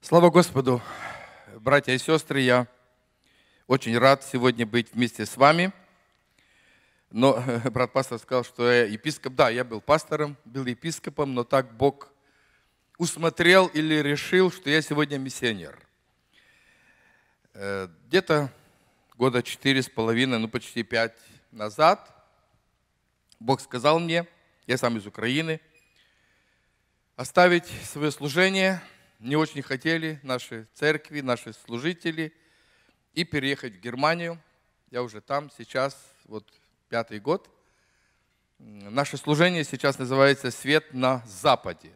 Слава Господу, братья и сестры, я очень рад сегодня быть вместе с вами. Но брат пастор сказал, что я епископ. Да, я был пастором, был епископом, но так Бог усмотрел или решил, что я сегодня миссионер. Э, где-то года четыре с половиной, ну почти пять назад Бог сказал мне, я сам из Украины, оставить свое служение – не очень хотели наши церкви, наши служители, и переехать в Германию. Я уже там сейчас, вот пятый год. Наше служение сейчас называется «Свет на Западе».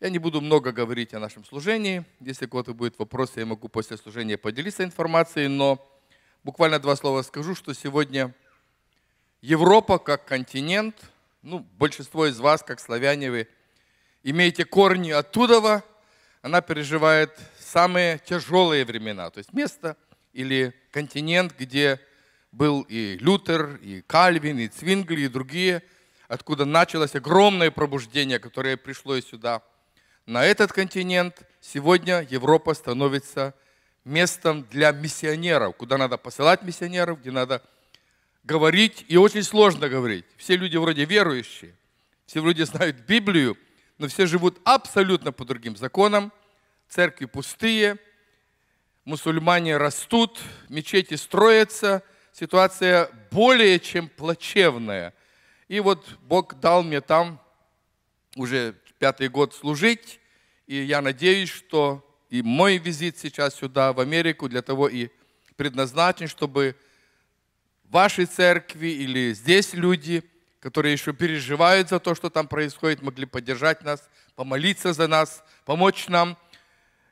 Я не буду много говорить о нашем служении. Если у кого-то будет вопросы, я могу после служения поделиться информацией, но буквально два слова скажу, что сегодня Европа как континент, ну, большинство из вас, как славяне, вы имеете корни оттуда, она переживает самые тяжелые времена. То есть место или континент, где был и Лютер, и Кальвин, и Цвингли, и другие, откуда началось огромное пробуждение, которое пришло и сюда. На этот континент сегодня Европа становится местом для миссионеров, куда надо посылать миссионеров, где надо говорить, и очень сложно говорить. Все люди вроде верующие, все люди знают Библию, но все живут абсолютно по другим законам. Церкви пустые, мусульмане растут, мечети строятся, ситуация более чем плачевная. И вот Бог дал мне там уже пятый год служить, и я надеюсь, что и мой визит сейчас сюда, в Америку, для того и предназначен, чтобы ваши церкви или здесь люди – которые еще переживают за то, что там происходит, могли поддержать нас, помолиться за нас, помочь нам.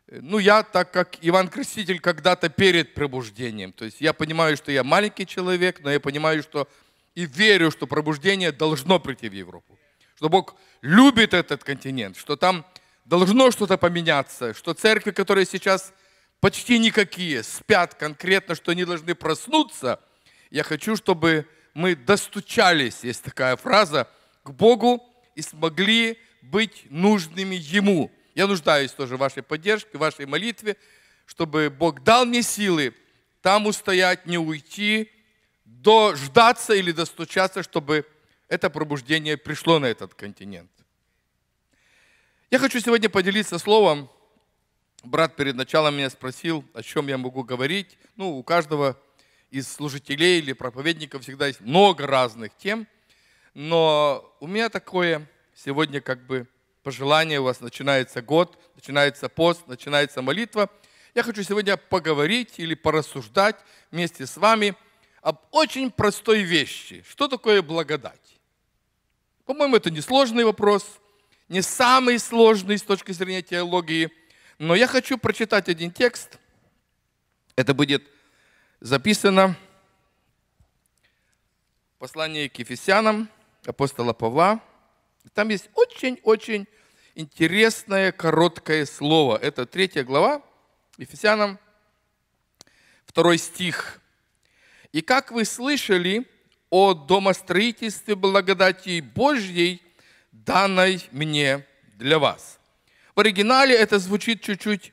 Ну, я, так как Иван Креститель когда-то перед пробуждением, то есть я понимаю, что я маленький человек, но я понимаю, что и верю, что пробуждение должно прийти в Европу. Что Бог любит этот континент, что там должно что-то поменяться, что церкви, которые сейчас почти никакие, спят конкретно, что они должны проснуться. Я хочу, чтобы мы достучались, есть такая фраза, к Богу и смогли быть нужными Ему. Я нуждаюсь тоже в вашей поддержке, в вашей молитве, чтобы Бог дал мне силы там устоять, не уйти, дождаться или достучаться, чтобы это пробуждение пришло на этот континент. Я хочу сегодня поделиться словом. Брат перед началом меня спросил, о чем я могу говорить. Ну, у каждого из служителей или проповедников всегда есть много разных тем, но у меня такое сегодня как бы пожелание у вас. Начинается год, начинается пост, начинается молитва. Я хочу сегодня поговорить или порассуждать вместе с вами об очень простой вещи. Что такое благодать? По-моему, это несложный вопрос, не самый сложный с точки зрения теологии, но я хочу прочитать один текст. Это будет записано послание к Ефесянам апостола Павла. Там есть очень-очень интересное короткое слово. Это третья глава Ефесянам, второй стих. «И как вы слышали о домостроительстве благодати Божьей, данной мне для вас». В оригинале это звучит чуть-чуть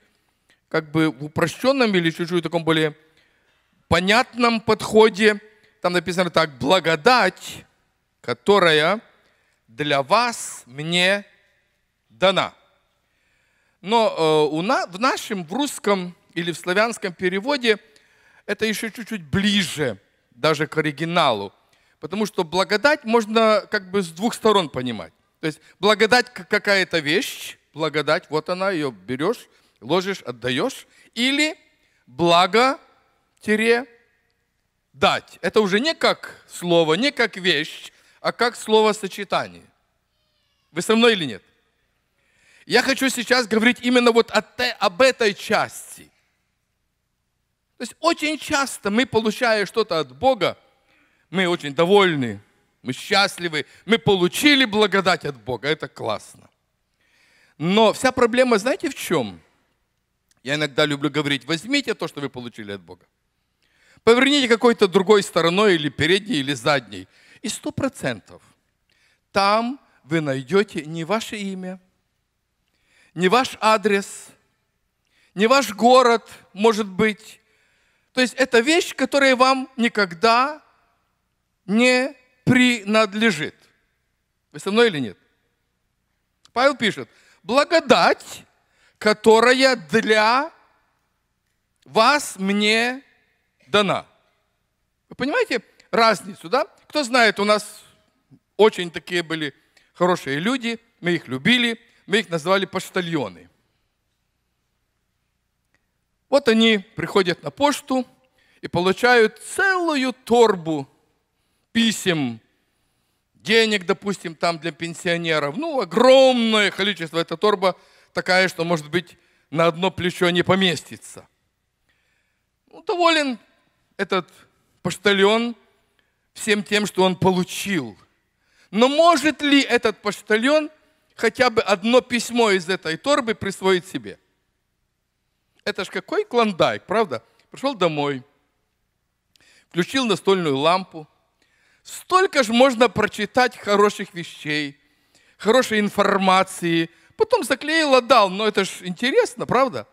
как бы в упрощенном или чуть-чуть таком более понятном подходе. Там написано так, благодать, которая для вас мне дана. Но э, у на, в нашем, в русском или в славянском переводе это еще чуть-чуть ближе даже к оригиналу. Потому что благодать можно как бы с двух сторон понимать. То есть благодать какая-то вещь, благодать, вот она, ее берешь, ложишь, отдаешь. Или благо тире дать. Это уже не как слово, не как вещь, а как словосочетание. Вы со мной или нет? Я хочу сейчас говорить именно вот об этой части. То есть очень часто мы, получая что-то от Бога, мы очень довольны, мы счастливы, мы получили благодать от Бога, это классно. Но вся проблема, знаете, в чем? Я иногда люблю говорить, возьмите то, что вы получили от Бога. Поверните какой-то другой стороной, или передней, или задней. И сто процентов там вы найдете не ваше имя, не ваш адрес, не ваш город, может быть. То есть это вещь, которая вам никогда не принадлежит. Вы со мной или нет? Павел пишет, благодать, которая для вас мне дана. Вы понимаете разницу, да? Кто знает, у нас очень такие были хорошие люди, мы их любили, мы их называли почтальоны. Вот они приходят на почту и получают целую торбу писем, денег, допустим, там для пенсионеров. Ну, огромное количество. Эта торба такая, что, может быть, на одно плечо не поместится. Ну, доволен этот поштальон всем тем, что он получил. Но может ли этот поштальон хотя бы одно письмо из этой торбы присвоить себе? Это ж какой клондайк, правда? Пришел домой, включил настольную лампу. Столько же можно прочитать хороших вещей, хорошей информации. Потом заклеил, отдал. Но это ж интересно, правда?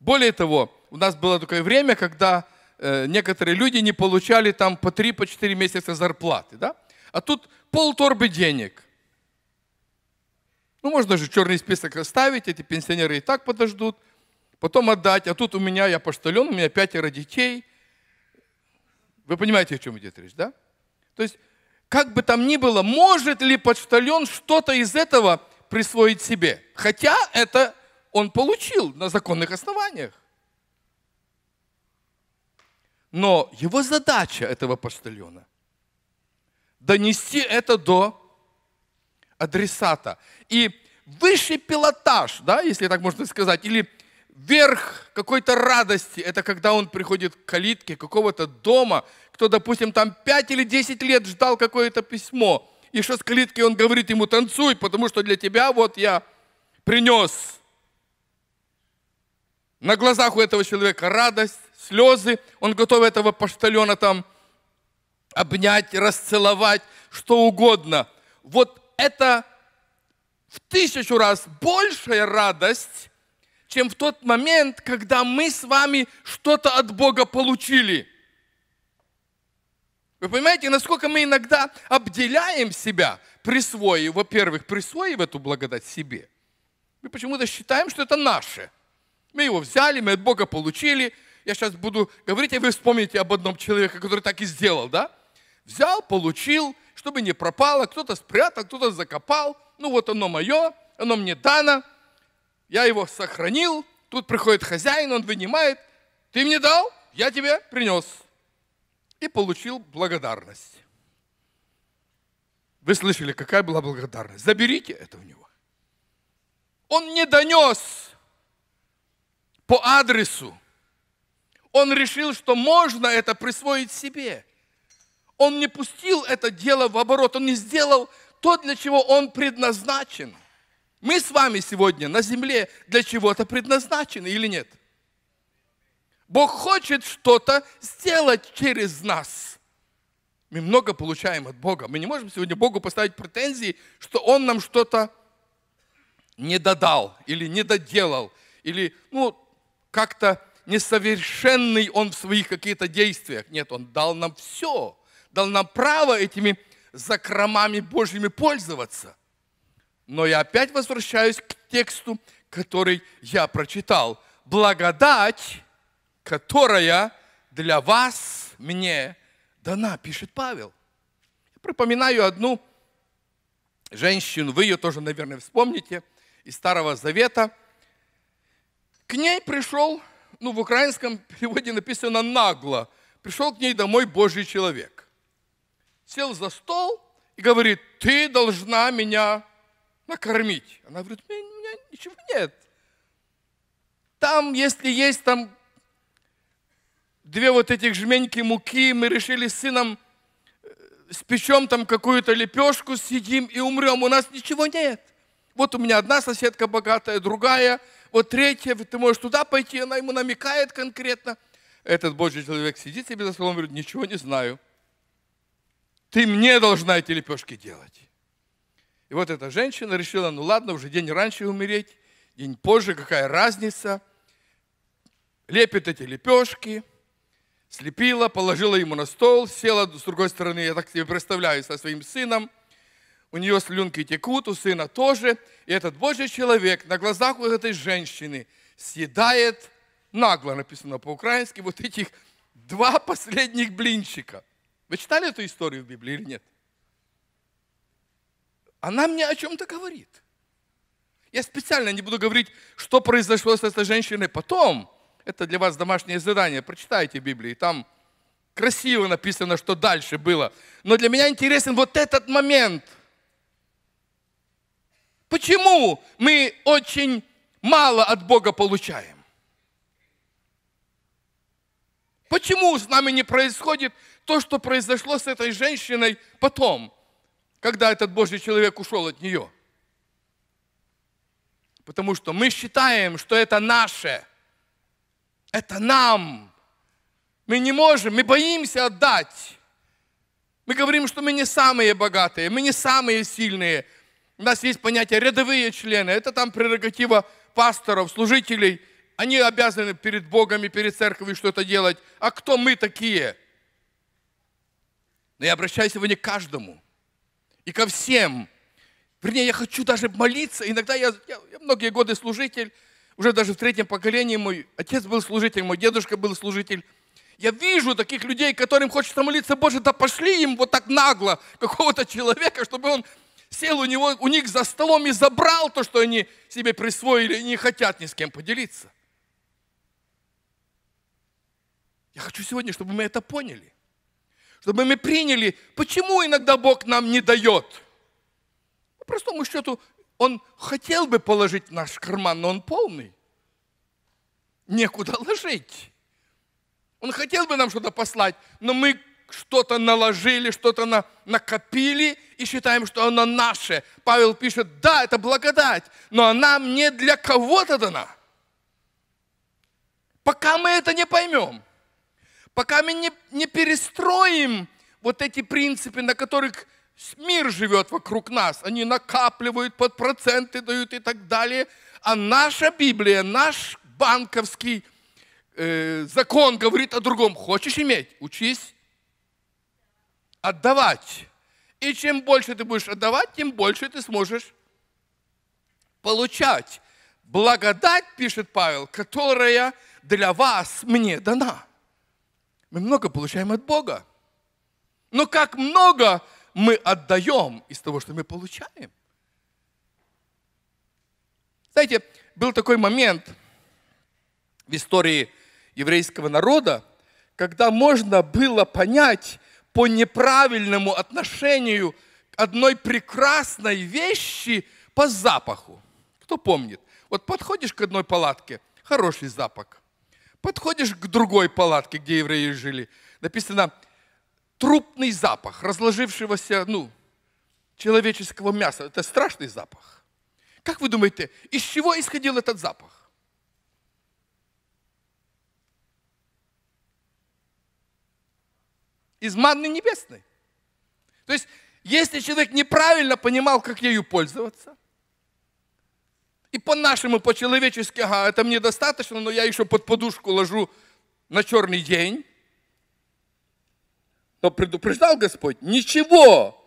Более того, у нас было такое время, когда Э, некоторые люди не получали там по 3-4 по месяца зарплаты, да? А тут пол денег. Ну, можно же черный список оставить, эти пенсионеры и так подождут, потом отдать. А тут у меня, я поштален, у меня пятеро детей. Вы понимаете, о чем идет речь, да? То есть, как бы там ни было, может ли почтальон что-то из этого присвоить себе? Хотя это он получил на законных основаниях. Но его задача этого почтальона – донести это до адресата. И высший пилотаж, да, если так можно сказать, или верх какой-то радости, это когда он приходит к калитке какого-то дома, кто, допустим, там 5 или 10 лет ждал какое-то письмо, и что с калитки он говорит ему, танцуй, потому что для тебя вот я принес на глазах у этого человека радость, слезы, он готов этого поштальона там обнять, расцеловать, что угодно. Вот это в тысячу раз большая радость, чем в тот момент, когда мы с вами что-то от Бога получили. Вы понимаете, насколько мы иногда обделяем себя, присвоив, во-первых, присвоив эту благодать себе. Мы почему-то считаем, что это наше. Мы его взяли, мы от Бога получили, я сейчас буду говорить, и вы вспомните об одном человеке, который так и сделал, да? Взял, получил, чтобы не пропало, кто-то спрятал, кто-то закопал, ну вот оно мое, оно мне дано, я его сохранил, тут приходит хозяин, он вынимает, ты мне дал, я тебе принес. И получил благодарность. Вы слышали, какая была благодарность? Заберите это у него. Он не донес по адресу он решил, что можно это присвоить себе. Он не пустил это дело в оборот, он не сделал то, для чего он предназначен. Мы с вами сегодня на земле для чего-то предназначены или нет? Бог хочет что-то сделать через нас. Мы много получаем от Бога. Мы не можем сегодня Богу поставить претензии, что Он нам что-то не додал или не доделал, или ну, как-то несовершенный он в своих каких-то действиях. Нет, он дал нам все, дал нам право этими закромами Божьими пользоваться. Но я опять возвращаюсь к тексту, который я прочитал. Благодать, которая для вас, мне, дана, пишет Павел. Я припоминаю одну женщину, вы ее тоже, наверное, вспомните, из Старого Завета. К ней пришел ну, в украинском переводе написано нагло, пришел к ней домой Божий человек. Сел за стол и говорит, ты должна меня накормить. Она говорит, у меня, ничего нет. Там, если есть там две вот этих жменьки муки, мы решили с сыном э, спечем там какую-то лепешку, съедим и умрем. У нас ничего нет. Вот у меня одна соседка богатая, другая – вот третье, ты можешь туда пойти, она ему намекает конкретно. Этот Божий человек сидит себе за столом и говорит, ничего не знаю. Ты мне должна эти лепешки делать. И вот эта женщина решила, ну ладно, уже день раньше умереть, день позже, какая разница. Лепит эти лепешки, слепила, положила ему на стол, села с другой стороны, я так себе представляю, со своим сыном – у нее слюнки текут, у сына тоже. И этот Божий человек на глазах у этой женщины съедает нагло, написано по-украински, вот этих два последних блинчика. Вы читали эту историю в Библии или нет? Она мне о чем-то говорит. Я специально не буду говорить, что произошло с этой женщиной потом. Это для вас домашнее задание. Прочитайте Библию, Там красиво написано, что дальше было. Но для меня интересен вот этот момент – Почему мы очень мало от Бога получаем? Почему с нами не происходит то, что произошло с этой женщиной потом, когда этот Божий человек ушел от нее? Потому что мы считаем, что это наше, это нам. Мы не можем, мы боимся отдать. Мы говорим, что мы не самые богатые, мы не самые сильные, у нас есть понятие рядовые члены. Это там прерогатива пасторов, служителей. Они обязаны перед Богом и перед церковью что-то делать. А кто мы такие? Но я обращаюсь сегодня к каждому. И ко всем. Вернее, я хочу даже молиться. Иногда я, я, я многие годы служитель. Уже даже в третьем поколении мой отец был служитель, мой дедушка был служитель. Я вижу таких людей, которым хочется молиться, Боже, да пошли им вот так нагло какого-то человека, чтобы он сел у, него, у них за столом и забрал то, что они себе присвоили и не хотят ни с кем поделиться. Я хочу сегодня, чтобы мы это поняли. Чтобы мы приняли, почему иногда Бог нам не дает. По простому счету, Он хотел бы положить наш карман, но Он полный. Некуда ложить. Он хотел бы нам что-то послать, но мы что-то наложили, что-то на, накопили и считаем, что оно наше. Павел пишет, да, это благодать, но она мне для кого-то дана. Пока мы это не поймем, пока мы не, не перестроим вот эти принципы, на которых мир живет вокруг нас, они накапливают, под проценты дают и так далее, а наша Библия, наш банковский э, закон говорит о другом. Хочешь иметь? Учись отдавать. И чем больше ты будешь отдавать, тем больше ты сможешь получать. Благодать, пишет Павел, которая для вас мне дана. Мы много получаем от Бога. Но как много мы отдаем из того, что мы получаем? Знаете, был такой момент в истории еврейского народа, когда можно было понять, по неправильному отношению к одной прекрасной вещи по запаху. Кто помнит? Вот подходишь к одной палатке, хороший запах. Подходишь к другой палатке, где евреи жили, написано трупный запах разложившегося, ну, человеческого мяса. Это страшный запах. Как вы думаете, из чего исходил этот запах? из манны небесной. То есть, если человек неправильно понимал, как ею пользоваться, и по-нашему, по-человечески, ага, это мне достаточно, но я еще под подушку ложу на черный день, то предупреждал Господь, ничего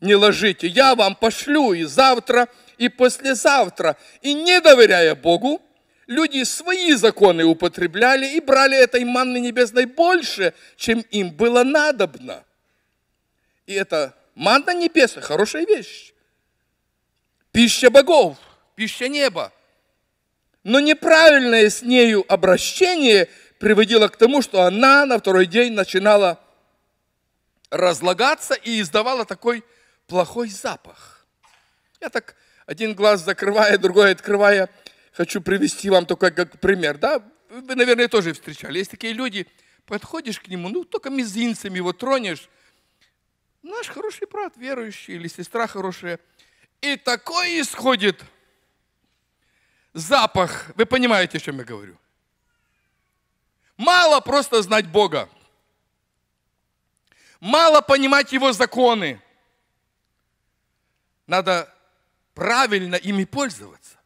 не ложите, я вам пошлю и завтра, и послезавтра. И не доверяя Богу, люди свои законы употребляли и брали этой манны небесной больше, чем им было надобно. И это манна небесная, хорошая вещь. Пища богов, пища неба. Но неправильное с нею обращение приводило к тому, что она на второй день начинала разлагаться и издавала такой плохой запах. Я так один глаз закрывая, другой открывая – хочу привести вам только как пример, да, вы, наверное, тоже встречали. Есть такие люди, подходишь к нему, ну, только мизинцем его тронешь. Наш хороший брат верующий или сестра хорошая. И такой исходит запах. Вы понимаете, о чем я говорю? Мало просто знать Бога. Мало понимать Его законы. Надо правильно ими пользоваться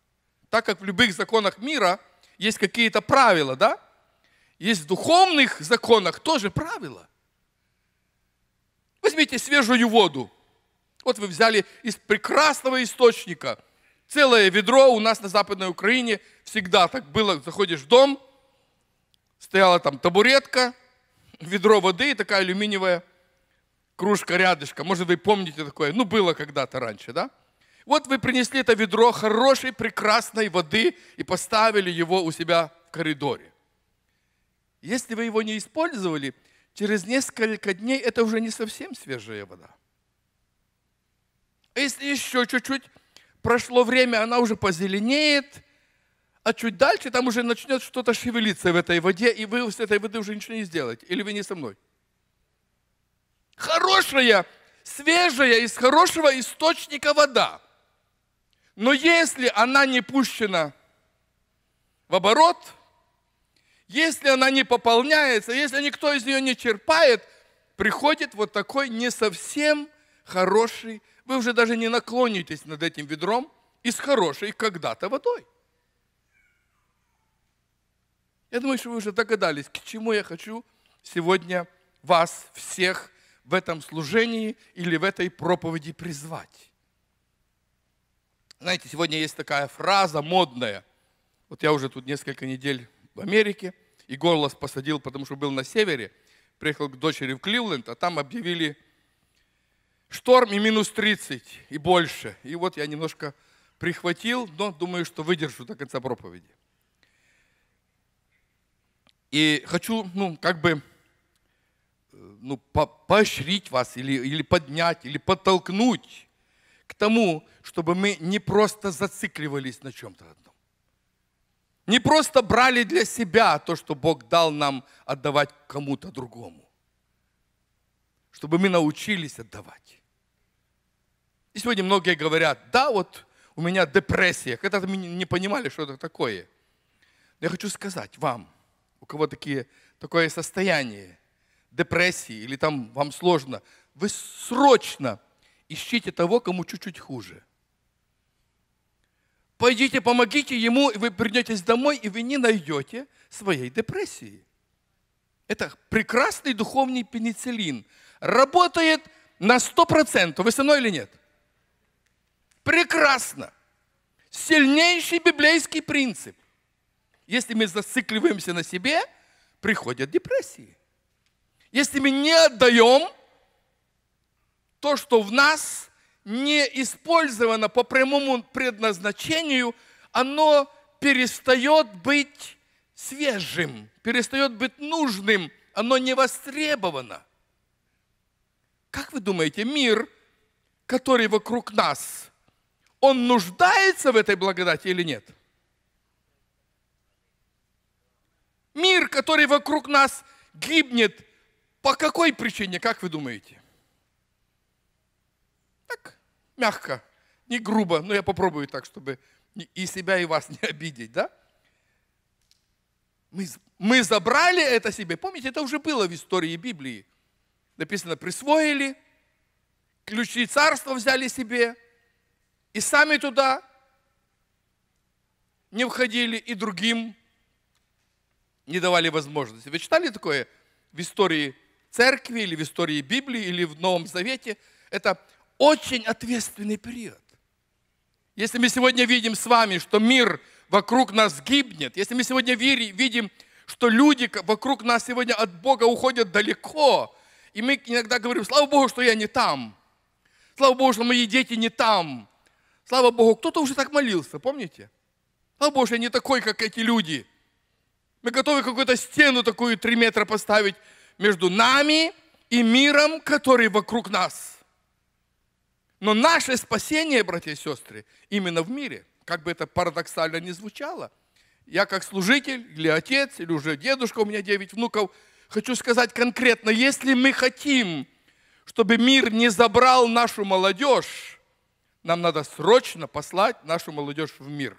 так как в любых законах мира есть какие-то правила, да? Есть в духовных законах тоже правила. Возьмите свежую воду. Вот вы взяли из прекрасного источника целое ведро. У нас на Западной Украине всегда так было. Заходишь в дом, стояла там табуретка, ведро воды и такая алюминиевая кружка рядышком. Может, вы помните такое? Ну, было когда-то раньше, да? Вот вы принесли это ведро хорошей, прекрасной воды и поставили его у себя в коридоре. Если вы его не использовали, через несколько дней это уже не совсем свежая вода. А если еще чуть-чуть прошло время, она уже позеленеет, а чуть дальше там уже начнет что-то шевелиться в этой воде, и вы с этой воды уже ничего не сделаете. Или вы не со мной? Хорошая, свежая, из хорошего источника вода – но если она не пущена в оборот, если она не пополняется, если никто из нее не черпает, приходит вот такой не совсем хороший, вы уже даже не наклонитесь над этим ведром, из хорошей когда-то водой. Я думаю, что вы уже догадались, к чему я хочу сегодня вас всех в этом служении или в этой проповеди призвать. Знаете, сегодня есть такая фраза модная. Вот я уже тут несколько недель в Америке, и голос посадил, потому что был на севере. Приехал к дочери в Кливленд, а там объявили шторм и минус 30 и больше. И вот я немножко прихватил, но думаю, что выдержу до конца проповеди. И хочу, ну, как бы, э, ну, поощрить вас или, или поднять, или подтолкнуть к тому, чтобы мы не просто зацикливались на чем-то одном. Не просто брали для себя то, что Бог дал нам отдавать кому-то другому. Чтобы мы научились отдавать. И сегодня многие говорят, да, вот у меня депрессия. Когда-то мы не понимали, что это такое. Но я хочу сказать вам, у кого такие, такое состояние депрессии, или там вам сложно, вы срочно ищите того, кому чуть-чуть хуже. Пойдите, помогите ему, и вы придетесь домой, и вы не найдете своей депрессии. Это прекрасный духовный пенициллин. Работает на 100%. Вы со мной или нет? Прекрасно. Сильнейший библейский принцип. Если мы зацикливаемся на себе, приходят депрессии. Если мы не отдаем – то, что в нас не использовано по прямому предназначению, оно перестает быть свежим, перестает быть нужным, оно не востребовано. Как вы думаете, мир, который вокруг нас, он нуждается в этой благодати или нет? Мир, который вокруг нас гибнет, по какой причине, как вы думаете? мягко, не грубо, но я попробую так, чтобы и себя, и вас не обидеть, да? Мы, мы забрали это себе. Помните, это уже было в истории Библии. Написано, присвоили, ключи царства взяли себе, и сами туда не входили, и другим не давали возможности. Вы читали такое в истории церкви или в истории Библии или в Новом Завете? Это очень ответственный период. Если мы сегодня видим с вами, что мир вокруг нас гибнет, если мы сегодня видим, что люди вокруг нас сегодня от Бога уходят далеко, и мы иногда говорим, слава Богу, что я не там, слава Богу, что мои дети не там, слава Богу, кто-то уже так молился, помните? Слава Богу, что я не такой, как эти люди. Мы готовы какую-то стену такую три метра поставить между нами и миром, который вокруг нас – но наше спасение, братья и сестры, именно в мире, как бы это парадоксально ни звучало, я как служитель, или отец, или уже дедушка, у меня 9 внуков, хочу сказать конкретно, если мы хотим, чтобы мир не забрал нашу молодежь, нам надо срочно послать нашу молодежь в мир.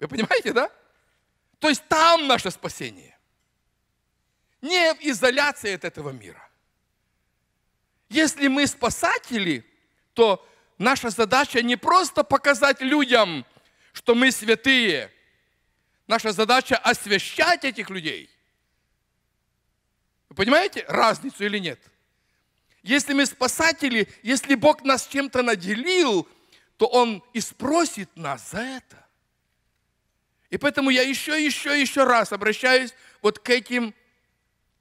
Вы понимаете, да? То есть там наше спасение. Не в изоляции от этого мира. Если мы спасатели, то наша задача не просто показать людям, что мы святые. Наша задача освящать этих людей. Вы понимаете разницу или нет? Если мы спасатели, если Бог нас чем-то наделил, то Он и спросит нас за это. И поэтому я еще, еще, еще раз обращаюсь вот к этим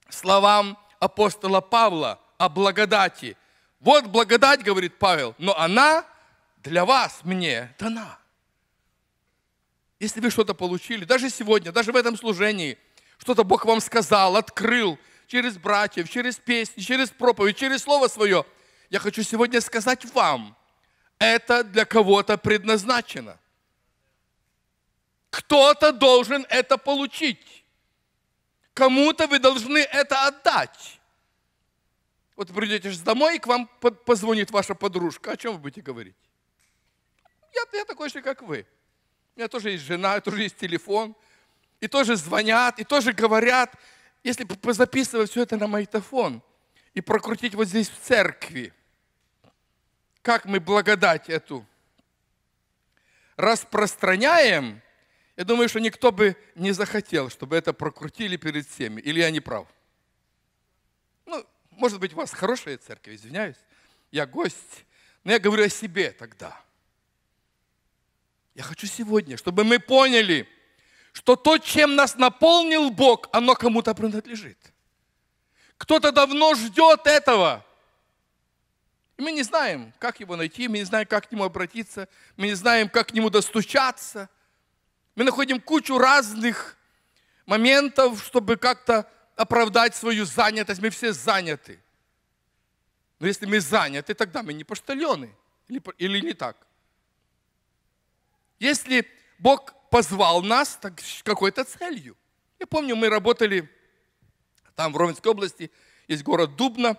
словам апостола Павла – о благодати. Вот благодать, говорит Павел, но она для вас, мне, дана. Если вы что-то получили, даже сегодня, даже в этом служении, что-то Бог вам сказал, открыл, через братьев, через песни, через проповедь, через Слово Свое, я хочу сегодня сказать вам, это для кого-то предназначено. Кто-то должен это получить. Кому-то вы должны это отдать. Вот придете же домой, и к вам позвонит ваша подружка. О чем вы будете говорить? Я, я такой же, как вы. У меня тоже есть жена, тоже есть телефон. И тоже звонят, и тоже говорят. Если записывать все это на магнитофон и прокрутить вот здесь в церкви, как мы благодать эту распространяем, я думаю, что никто бы не захотел, чтобы это прокрутили перед всеми. Или я не прав? Ну, может быть, у вас хорошая церковь, извиняюсь, я гость, но я говорю о себе тогда. Я хочу сегодня, чтобы мы поняли, что то, чем нас наполнил Бог, оно кому-то принадлежит. Кто-то давно ждет этого. И мы не знаем, как его найти, мы не знаем, как к нему обратиться, мы не знаем, как к нему достучаться. Мы находим кучу разных моментов, чтобы как-то оправдать свою занятость. Мы все заняты. Но если мы заняты, тогда мы не поштальоны. Или, или не так? Если Бог позвал нас так, с какой-то целью. Я помню, мы работали там, в Ровенской области, есть город Дубна,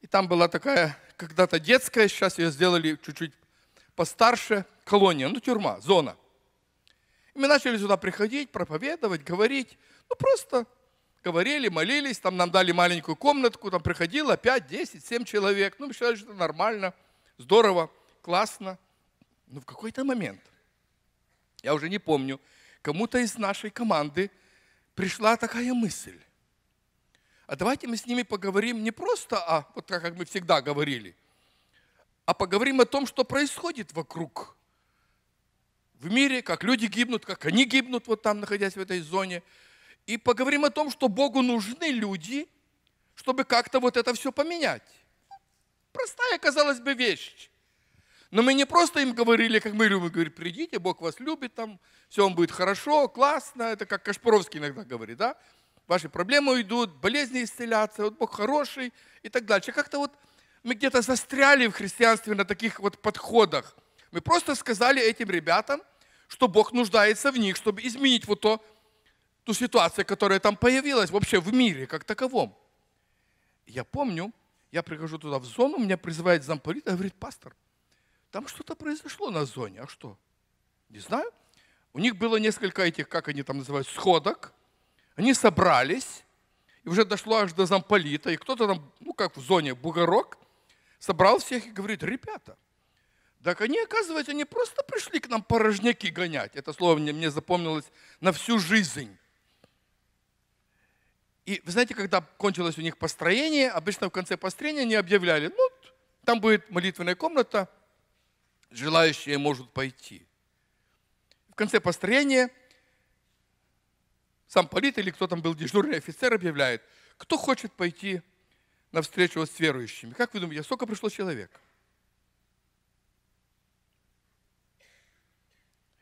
и там была такая когда-то детская, сейчас ее сделали чуть-чуть постарше, колония, ну тюрьма, зона. И мы начали сюда приходить, проповедовать, говорить, ну просто говорили, молились, там нам дали маленькую комнатку, там приходило 5, 10, 7 человек. Ну, мы считали, что это нормально, здорово, классно. Но в какой-то момент, я уже не помню, кому-то из нашей команды пришла такая мысль. А давайте мы с ними поговорим не просто а вот так, как мы всегда говорили, а поговорим о том, что происходит вокруг в мире, как люди гибнут, как они гибнут вот там, находясь в этой зоне – и поговорим о том, что Богу нужны люди, чтобы как-то вот это все поменять. Простая, казалось бы, вещь. Но мы не просто им говорили, как мы любим, говорит, придите, Бог вас любит, там все вам будет хорошо, классно. Это как Кашпоровский иногда говорит, да? Ваши проблемы уйдут, болезни исцелятся, вот Бог хороший и так дальше. Как-то вот мы где-то застряли в христианстве на таких вот подходах. Мы просто сказали этим ребятам, что Бог нуждается в них, чтобы изменить вот то, ту ситуацию, которая там появилась вообще в мире как таковом. Я помню, я прихожу туда в зону, меня призывает замполит, и а говорит, пастор, там что-то произошло на зоне, а что? Не знаю. У них было несколько этих, как они там называют, сходок. Они собрались, и уже дошло аж до замполита, и кто-то там, ну как в зоне, бугорок, собрал всех и говорит, ребята, так они, оказывается, не просто пришли к нам порожняки гонять. Это слово мне, мне запомнилось на всю жизнь. И вы знаете, когда кончилось у них построение, обычно в конце построения они объявляли, ну, там будет молитвенная комната, желающие могут пойти. В конце построения сам полит или кто там был дежурный офицер объявляет, кто хочет пойти на встречу с верующими. Как вы думаете, сколько пришло человек?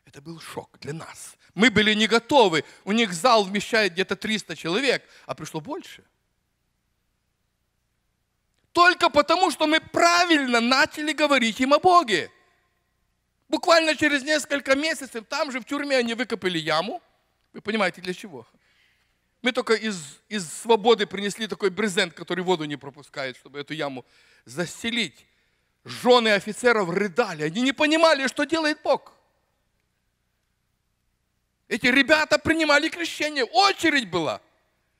Это был шок для нас. Мы были не готовы. У них зал вмещает где-то 300 человек, а пришло больше. Только потому, что мы правильно начали говорить им о Боге. Буквально через несколько месяцев там же в тюрьме они выкопали яму. Вы понимаете, для чего? Мы только из, из свободы принесли такой брезент, который воду не пропускает, чтобы эту яму застелить. Жены офицеров рыдали. Они не понимали, что делает Бог. Эти ребята принимали крещение, очередь была.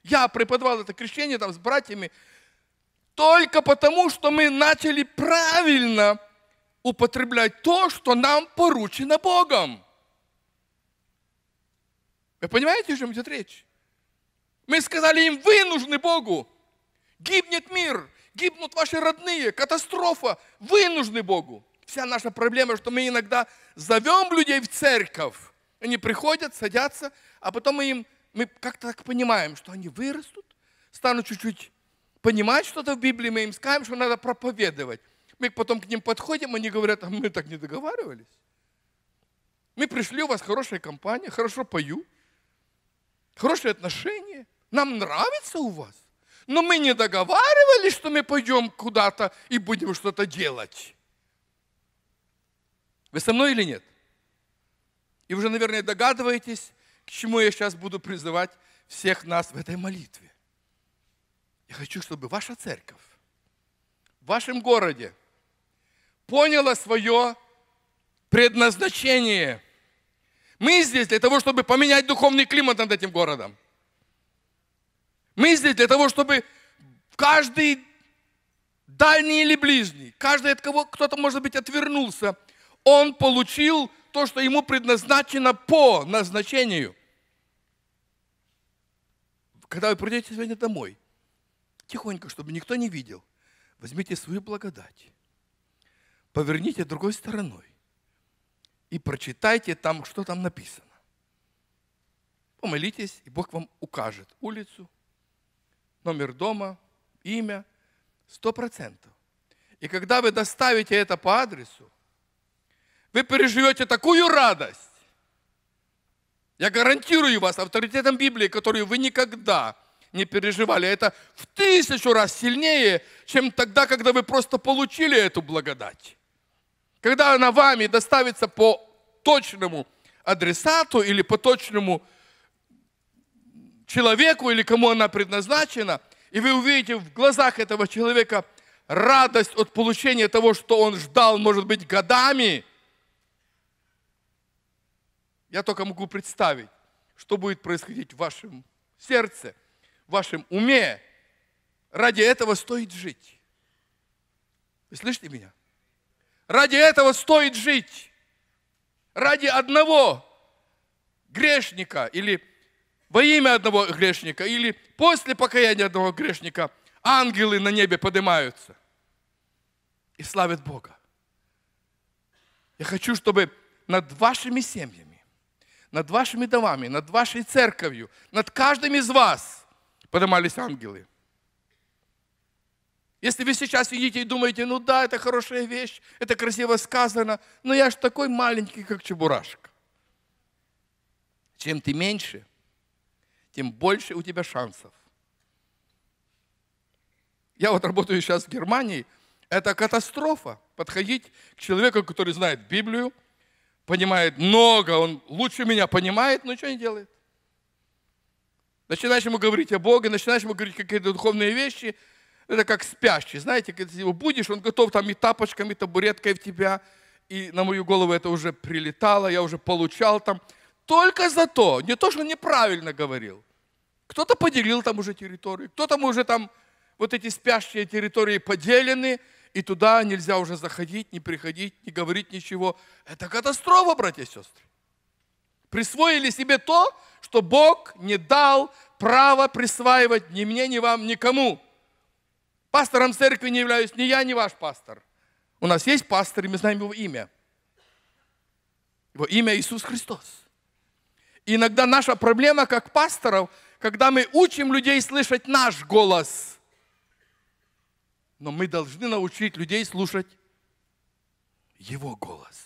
Я преподавал это крещение там с братьями только потому, что мы начали правильно употреблять то, что нам поручено Богом. Вы понимаете, о чем идет речь? Мы сказали им, вы нужны Богу. Гибнет мир, гибнут ваши родные, катастрофа. Вы нужны Богу. Вся наша проблема, что мы иногда зовем людей в церковь, они приходят, садятся, а потом мы им, мы как-то так понимаем, что они вырастут, станут чуть-чуть понимать что-то в Библии, мы им скажем, что надо проповедовать. Мы потом к ним подходим, они говорят, а мы так не договаривались. Мы пришли, у вас хорошая компания, хорошо пою, хорошие отношения, нам нравится у вас. Но мы не договаривались, что мы пойдем куда-то и будем что-то делать. Вы со мной или нет? И уже, наверное, догадываетесь, к чему я сейчас буду призывать всех нас в этой молитве. Я хочу, чтобы ваша церковь в вашем городе поняла свое предназначение. Мы здесь для того, чтобы поменять духовный климат над этим городом. Мы здесь для того, чтобы каждый дальний или ближний, каждый от кого кто-то, может быть, отвернулся, он получил то, что ему предназначено по назначению. Когда вы придете сегодня домой, тихонько, чтобы никто не видел, возьмите свою благодать, поверните другой стороной и прочитайте там, что там написано. Помолитесь, и Бог вам укажет улицу, номер дома, имя, сто процентов. И когда вы доставите это по адресу, вы переживете такую радость. Я гарантирую вас авторитетом Библии, которую вы никогда не переживали. Это в тысячу раз сильнее, чем тогда, когда вы просто получили эту благодать. Когда она вами доставится по точному адресату или по точному человеку или кому она предназначена, и вы увидите в глазах этого человека радость от получения того, что он ждал, может быть, годами – я только могу представить, что будет происходить в вашем сердце, в вашем уме. Ради этого стоит жить. Вы слышите меня? Ради этого стоит жить. Ради одного грешника или во имя одного грешника или после покаяния одного грешника ангелы на небе поднимаются и славят Бога. Я хочу, чтобы над вашими семьями над вашими домами, над вашей церковью, над каждым из вас поднимались ангелы. Если вы сейчас сидите и думаете, ну да, это хорошая вещь, это красиво сказано, но я же такой маленький, как чебурашка. Чем ты меньше, тем больше у тебя шансов. Я вот работаю сейчас в Германии, это катастрофа подходить к человеку, который знает Библию, понимает много, он лучше меня понимает, но ничего не делает. Начинаешь ему говорить о Боге, начинаешь ему говорить какие-то духовные вещи, это как спящий, знаете, когда ты его будешь, он готов там и тапочками, и табуреткой в тебя, и на мою голову это уже прилетало, я уже получал там, только за то, не то, что неправильно говорил. Кто-то поделил там уже территорию, кто-то уже там, вот эти спящие территории поделены, и туда нельзя уже заходить, не приходить, не говорить ничего. Это катастрофа, братья и сестры. Присвоили себе то, что Бог не дал права присваивать ни мне, ни вам, никому. Пастором церкви не являюсь ни я, ни ваш пастор. У нас есть пастор, и мы знаем его имя. Его имя Иисус Христос. И иногда наша проблема как пасторов, когда мы учим людей слышать наш голос – но мы должны научить людей слушать Его голос.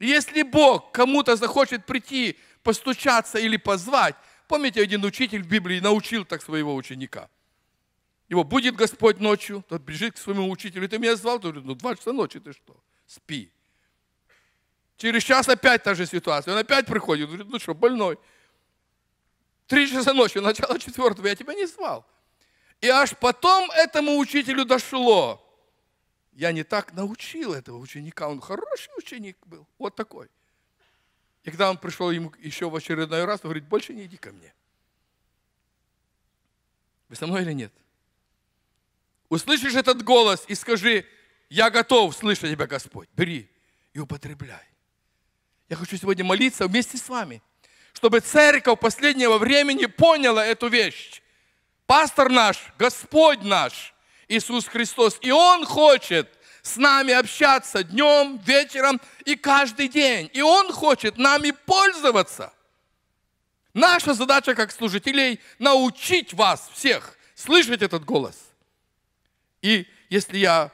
Если Бог кому-то захочет прийти, постучаться или позвать, помните, один учитель в Библии научил так своего ученика. Его будет Господь ночью, тот бежит к своему учителю, ты меня звал, тот говорит, ну два часа ночи, ты что, спи. Через час опять та же ситуация, он опять приходит, говорит, ну что, больной. Три часа ночи, начало четвертого, я тебя не звал. И аж потом этому учителю дошло. Я не так научил этого ученика. Он хороший ученик был, вот такой. И когда он пришел ему еще в очередной раз, он говорит, больше не иди ко мне. Вы со мной или нет? Услышишь этот голос и скажи, я готов слышать тебя, Господь. Бери и употребляй. Я хочу сегодня молиться вместе с вами, чтобы церковь последнего времени поняла эту вещь пастор наш, Господь наш, Иисус Христос. И Он хочет с нами общаться днем, вечером и каждый день. И Он хочет нами пользоваться. Наша задача как служителей – научить вас всех слышать этот голос. И если я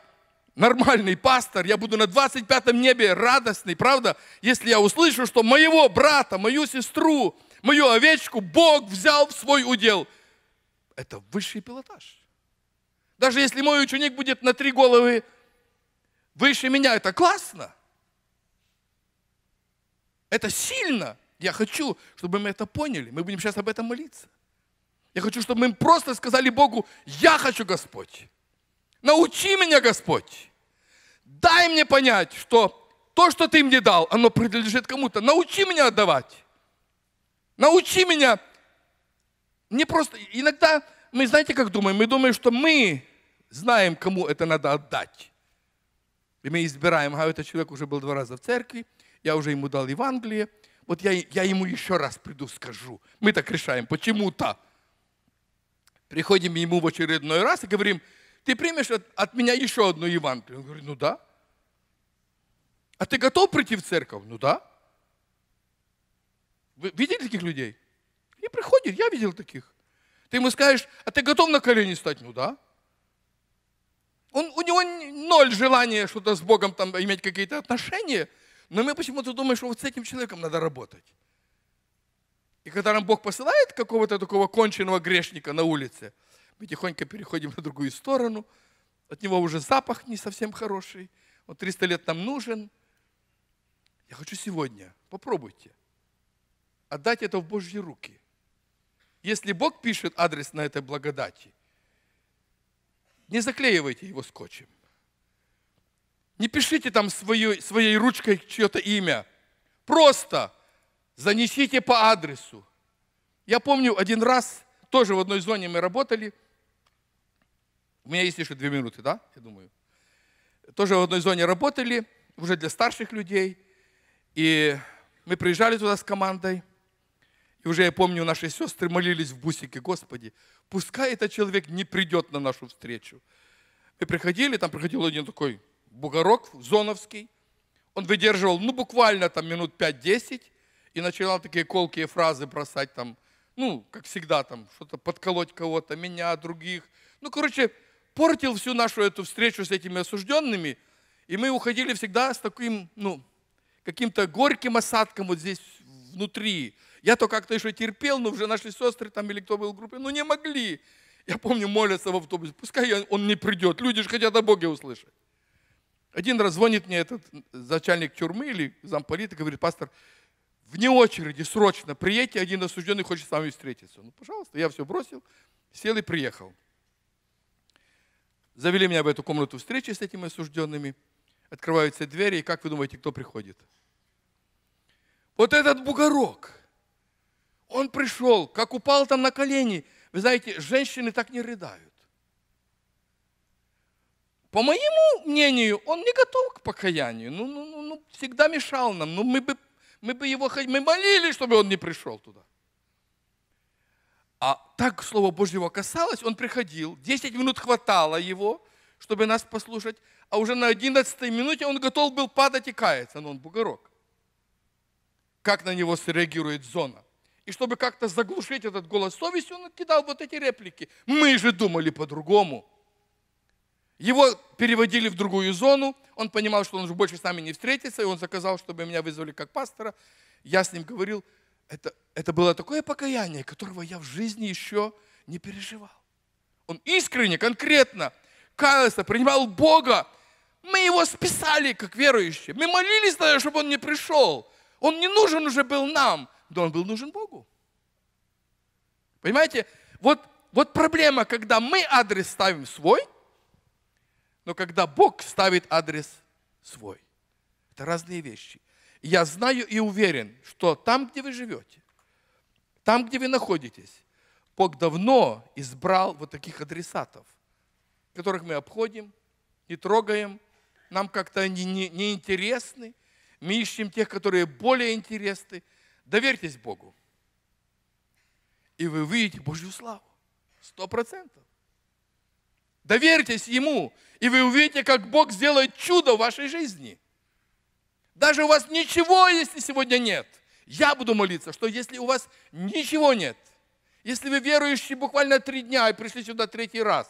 нормальный пастор, я буду на 25 небе радостный, правда? Если я услышу, что моего брата, мою сестру, мою овечку Бог взял в свой удел – это высший пилотаж. Даже если мой ученик будет на три головы выше меня, это классно. Это сильно. Я хочу, чтобы мы это поняли. Мы будем сейчас об этом молиться. Я хочу, чтобы мы просто сказали Богу, я хочу, Господь. Научи меня, Господь. Дай мне понять, что то, что ты мне дал, оно принадлежит кому-то. Научи меня отдавать. Научи меня мне просто иногда мы, знаете, как думаем? Мы думаем, что мы знаем, кому это надо отдать. И мы избираем, а этот человек уже был два раза в церкви, я уже ему дал Евангелие, вот я, я ему еще раз приду, скажу. Мы так решаем, почему-то. Приходим ему в очередной раз и говорим, ты примешь от, от меня еще одну Евангелие? Он говорит, ну да. А ты готов прийти в церковь? Ну да. Вы видели таких людей? И приходит, я видел таких. Ты ему скажешь, а ты готов на колени стать? Ну да. Он, у него ноль желания что-то с Богом там иметь какие-то отношения, но мы почему-то думаем, что вот с этим человеком надо работать. И когда нам Бог посылает какого-то такого конченного грешника на улице, мы тихонько переходим на другую сторону, от него уже запах не совсем хороший, он 300 лет нам нужен. Я хочу сегодня, попробуйте, отдать это в Божьи руки. Если Бог пишет адрес на этой благодати, не заклеивайте его скотчем. Не пишите там свою, своей ручкой чье-то имя. Просто занесите по адресу. Я помню один раз, тоже в одной зоне мы работали. У меня есть еще две минуты, да, я думаю. Тоже в одной зоне работали, уже для старших людей. И мы приезжали туда с командой – и уже я помню, наши сестры молились в бусике, Господи, пускай этот человек не придет на нашу встречу. Мы приходили, там приходил один такой бугорок зоновский, он выдерживал, ну, буквально там минут 5-10, и начинал такие колкие фразы бросать там, ну, как всегда там, что-то подколоть кого-то, меня, других. Ну, короче, портил всю нашу эту встречу с этими осужденными, и мы уходили всегда с таким, ну, каким-то горьким осадком вот здесь внутри, я-то как-то еще терпел, но уже нашли сестры там или кто был в группе, ну не могли. Я помню, молятся в автобусе, пускай он не придет, люди же хотят о Боге услышать. Один раз звонит мне этот начальник тюрьмы или замполит и говорит, пастор, вне очереди, срочно, приедьте, один осужденный хочет с вами встретиться. Ну, пожалуйста, я все бросил, сел и приехал. Завели меня в эту комнату встречи с этими осужденными, открываются двери, и как вы думаете, кто приходит? Вот этот бугорок – он пришел, как упал там на колени. Вы знаете, женщины так не рыдают. По моему мнению, он не готов к покаянию. Ну, ну, ну, ну всегда мешал нам. Ну, мы бы, мы бы его мы молили, чтобы он не пришел туда. А так Слово Божье его касалось, он приходил, 10 минут хватало его, чтобы нас послушать, а уже на 11 минуте он готов был падать и каяться, но он бугорок. Как на него среагирует зона? И чтобы как-то заглушить этот голос совести, он кидал вот эти реплики. Мы же думали по-другому. Его переводили в другую зону, он понимал, что он уже больше с нами не встретится, и он заказал, чтобы меня вызвали как пастора. Я с ним говорил, это, это было такое покаяние, которого я в жизни еще не переживал. Он искренне, конкретно каялся, принимал Бога. Мы его списали, как верующие. Мы молились, чтобы он не пришел. Он не нужен уже был нам. Да он был нужен Богу. Понимаете, вот, вот проблема, когда мы адрес ставим свой, но когда Бог ставит адрес свой. Это разные вещи. Я знаю и уверен, что там, где вы живете, там, где вы находитесь, Бог давно избрал вот таких адресатов, которых мы обходим, не трогаем, нам как-то они неинтересны, не мы ищем тех, которые более интересны – Доверьтесь Богу. И вы увидите Божью славу. Сто процентов. Доверьтесь Ему, и вы увидите, как Бог сделает чудо в вашей жизни. Даже у вас ничего, если сегодня нет. Я буду молиться, что если у вас ничего нет, если вы верующие буквально три дня и пришли сюда третий раз,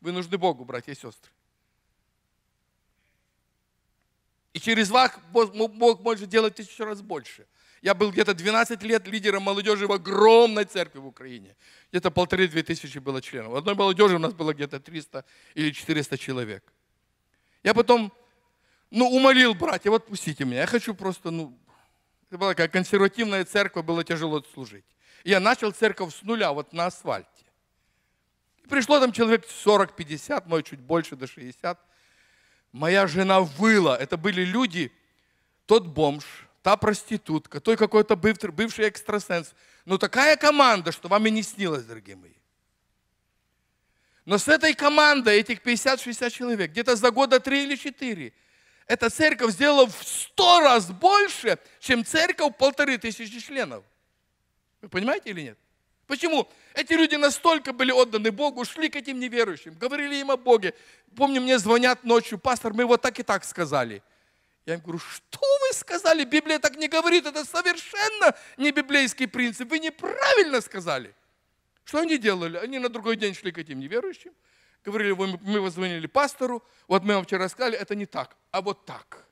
вы нужны Богу, братья и сестры. И через вас Бог может делать тысячу раз больше – я был где-то 12 лет лидером молодежи в огромной церкви в Украине. Где-то полторы-две тысячи было членов. В одной молодежи у нас было где-то 300 или 400 человек. Я потом, ну, умолил братья, «А вот, пустите меня, я хочу просто, ну, это была такая консервативная церковь, было тяжело служить. я начал церковь с нуля, вот на асфальте. И пришло там человек 40-50, мой чуть больше, до 60. Моя жена выла. Это были люди, тот бомж, та проститутка, той какой-то бывший экстрасенс. Но такая команда, что вам и не снилось, дорогие мои. Но с этой командой, этих 50-60 человек, где-то за года 3 или 4, эта церковь сделала в 100 раз больше, чем церковь полторы тысячи членов. Вы понимаете или нет? Почему? Эти люди настолько были отданы Богу, шли к этим неверующим, говорили им о Боге. Помню, мне звонят ночью, пастор, мы вот так и так сказали. Я им говорю, что вы сказали? Библия так не говорит, это совершенно не библейский принцип. Вы неправильно сказали. Что они делали? Они на другой день шли к этим неверующим, говорили, мы позвонили пастору, вот мы вам вчера сказали, это не так, а вот так.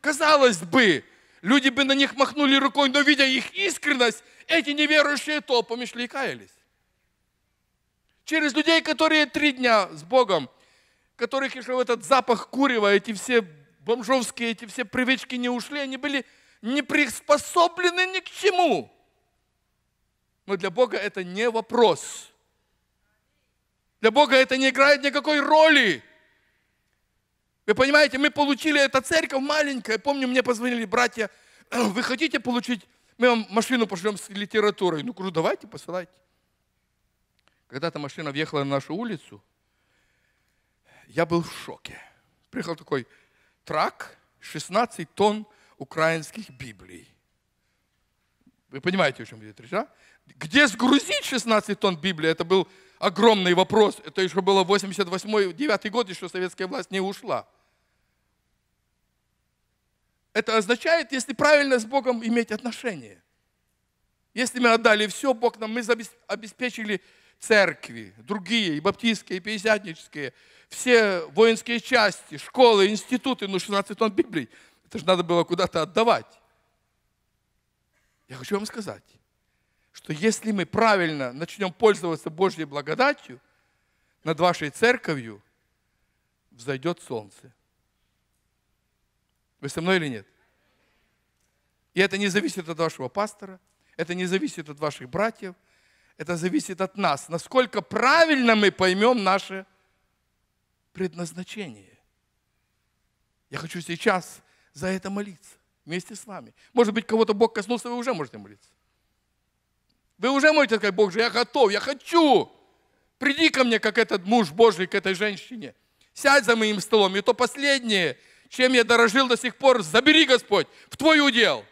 Казалось бы, люди бы на них махнули рукой, но видя их искренность, эти неверующие толпами шли и каялись. Через людей, которые три дня с Богом, которых еще в этот запах курева, эти все бомжовские эти все привычки не ушли, они были не приспособлены ни к чему. Но для Бога это не вопрос. Для Бога это не играет никакой роли. Вы понимаете, мы получили, эту церковь маленькая. Помню, мне позвонили братья, вы хотите получить, мы вам машину пошлем с литературой. Ну, говорю, давайте, посылайте. Когда-то машина въехала на нашу улицу, я был в шоке. Приехал такой трак 16 тонн украинских Библий. Вы понимаете, о чем идет речь, да? Где сгрузить 16 тонн Библии? Это был огромный вопрос. Это еще было 88-9 год, еще советская власть не ушла. Это означает, если правильно с Богом иметь отношения. Если мы отдали все Бог нам, мы обеспечили церкви, другие, и баптистские, и пятидесятнические, все воинские части, школы, институты, ну 16 тонн Библии, это же надо было куда-то отдавать. Я хочу вам сказать, что если мы правильно начнем пользоваться Божьей благодатью, над вашей церковью взойдет солнце. Вы со мной или нет? И это не зависит от вашего пастора, это не зависит от ваших братьев, это зависит от нас, насколько правильно мы поймем наше предназначение. Я хочу сейчас за это молиться вместе с вами. Может быть, кого-то Бог коснулся, вы уже можете молиться. Вы уже можете сказать, Бог же, я готов, я хочу. Приди ко мне, как этот муж Божий, к этой женщине. Сядь за моим столом, и то последнее, чем я дорожил до сих пор, забери, Господь, в твой удел.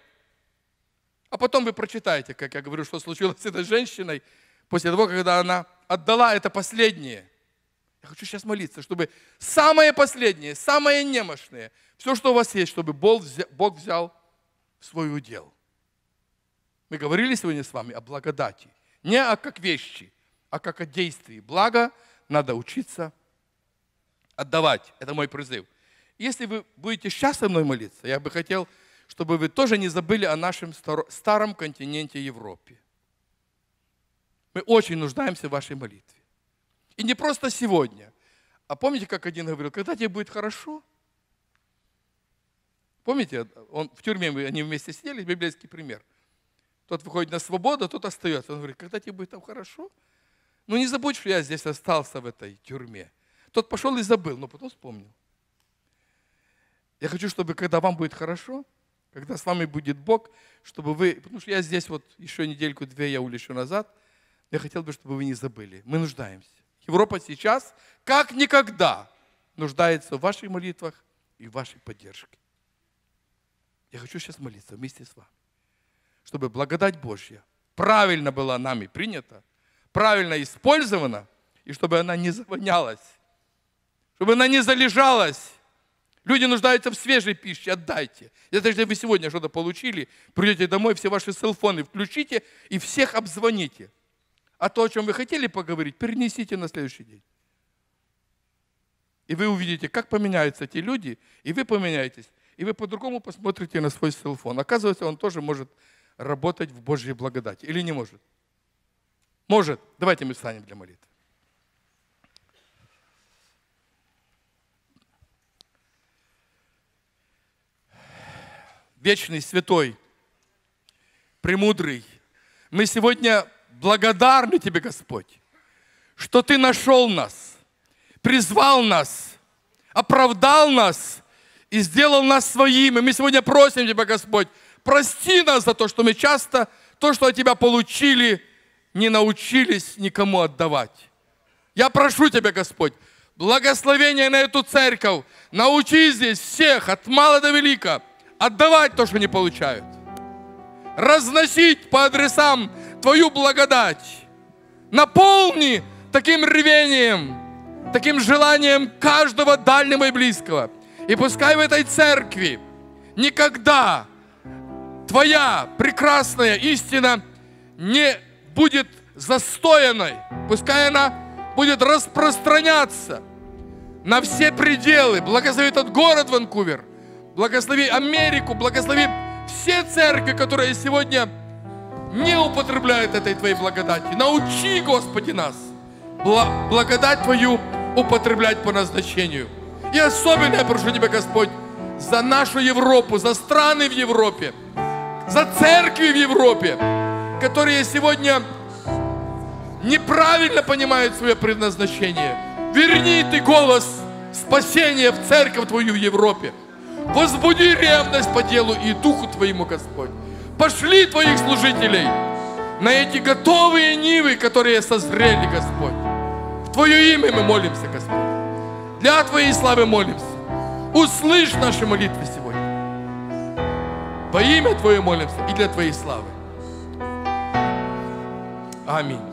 А потом вы прочитаете, как я говорю, что случилось с этой женщиной, после того, когда она отдала это последнее. Я хочу сейчас молиться, чтобы самое последнее, самое немощное, все, что у вас есть, чтобы Бог взял, в свой удел. Мы говорили сегодня с вами о благодати. Не о как вещи, а как о действии. Благо надо учиться отдавать. Это мой призыв. Если вы будете сейчас со мной молиться, я бы хотел, чтобы вы тоже не забыли о нашем старом континенте Европе. Мы очень нуждаемся в вашей молитве. И не просто сегодня. А помните, как один говорил, когда тебе будет хорошо? Помните, он, в тюрьме они вместе сидели, библейский пример. Тот выходит на свободу, тот остается. Он говорит, когда тебе будет там хорошо? Ну не забудь, что я здесь остался в этой тюрьме. Тот пошел и забыл, но потом вспомнил. Я хочу, чтобы когда вам будет хорошо, когда с вами будет Бог, чтобы вы, потому что я здесь вот еще недельку-две, я улечу назад, я хотел бы, чтобы вы не забыли. Мы нуждаемся. Европа сейчас как никогда нуждается в ваших молитвах и в вашей поддержке. Я хочу сейчас молиться вместе с вами, чтобы благодать Божья правильно была нами принята, правильно использована, и чтобы она не завонялась, чтобы она не залежалась. Люди нуждаются в свежей пище, отдайте. Это если вы сегодня что-то получили, придете домой, все ваши селфоны включите и всех обзвоните – а то, о чем вы хотели поговорить, перенесите на следующий день. И вы увидите, как поменяются эти люди, и вы поменяетесь. И вы по-другому посмотрите на свой телефон. Оказывается, он тоже может работать в Божьей благодати. Или не может? Может. Давайте мы встанем для молитвы. Вечный, святой, премудрый. Мы сегодня Благодарны Тебе, Господь, что Ты нашел нас, призвал нас, оправдал нас и сделал нас своими. мы сегодня просим Тебя, Господь, прости нас за то, что мы часто то, что от Тебя получили, не научились никому отдавать. Я прошу Тебя, Господь, благословение на эту церковь. Научи здесь всех, от мала до велика, отдавать то, что не получают. Разносить по адресам Твою благодать. Наполни таким рвением, таким желанием каждого дальнего и близкого. И пускай в этой церкви никогда Твоя прекрасная истина не будет застоянной. Пускай она будет распространяться на все пределы. Благослови этот город Ванкувер. Благослови Америку. Благослови все церкви, которые сегодня не употребляют этой Твоей благодати. Научи, Господи, нас благодать Твою употреблять по назначению. И особенно я прошу Тебя, Господь, за нашу Европу, за страны в Европе, за церкви в Европе, которые сегодня неправильно понимают свое предназначение. Верни Ты голос спасения в церковь Твою в Европе. Возбуди ревность по делу и духу Твоему, Господь. Пошли Твоих служителей на эти готовые нивы, которые созрели, Господь. В Твое имя мы молимся, Господь. Для Твоей славы молимся. Услышь наши молитвы сегодня. Во имя Твое молимся и для Твоей славы. Аминь.